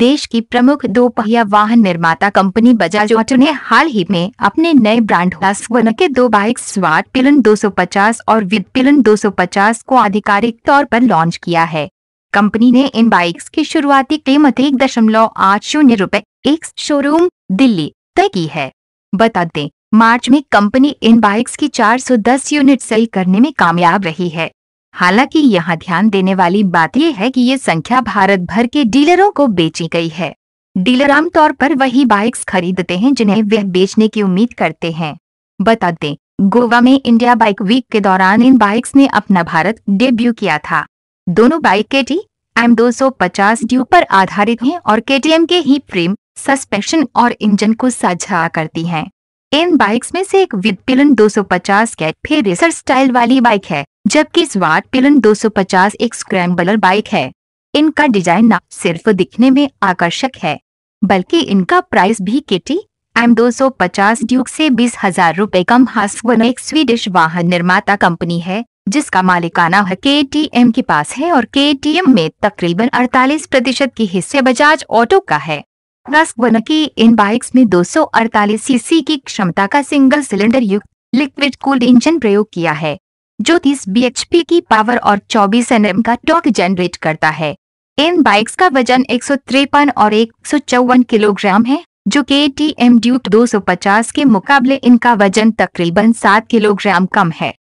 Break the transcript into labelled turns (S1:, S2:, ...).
S1: देश की प्रमुख दो पहिया वाहन निर्माता कंपनी बजाज ऑटो ने हाल ही में अपने नए ब्रांड के दो बाइक स्वाट पिलन 250 और विद पिलन 250 को आधिकारिक तौर पर लॉन्च किया है कंपनी ने इन बाइक्स की शुरुआती कीमत एक दशमलव आठ शून्य रूपए एक शोरूम दिल्ली तय की है बता दें मार्च में कंपनी इन बाइक्स की 410 यूनिट सेल करने में कामयाब रही है हालांकि यहां ध्यान देने वाली बात यह है कि ये संख्या भारत भर के डीलरों को बेची गई है डीलर आमतौर पर वही बाइक्स खरीदते हैं जिन्हें वे बेचने की उम्मीद करते हैं बता दें गोवा में इंडिया बाइक वीक के दौरान इन बाइक्स ने अपना भारत डेब्यू किया था दोनों बाइक के टी एम दो ड्यू पर आधारित हैं और केटीएम के ही फ्रेम सस्पेंशन और इंजन को साझा करती हैं। इन बाइक्स में से एक विदपिलन 250 फिर रेसर स्टाइल वाली बाइक है जबकि स्वाट पिलन 250 एक स्क्रैम्बलर बाइक है इनका डिजाइन न सिर्फ दिखने में आकर्षक है बल्कि इनका प्राइस भी केटी एम 250 ड्यूक से बीस हजार रूपए कम हास्वन एक स्वीडिश वाहन निर्माता कंपनी है जिसका मालिकाना है के टी एम के पास है और के टी एम में तकरीबन 48 प्रतिशत की हिस्से बजाज ऑटो का है की इन बाइक्स में 248 सीसी की क्षमता का सिंगल सिलेंडर युक्त लिक्विड कूल्ड इंजन प्रयोग किया है जो 30 bhp की पावर और 24 nm का टॉर्क जनरेट करता है इन बाइक्स का वजन एक और एक किलोग्राम है जो के टी एम ड्यूट दो के मुकाबले इनका वजन तकरीबन 7 किलोग्राम कम है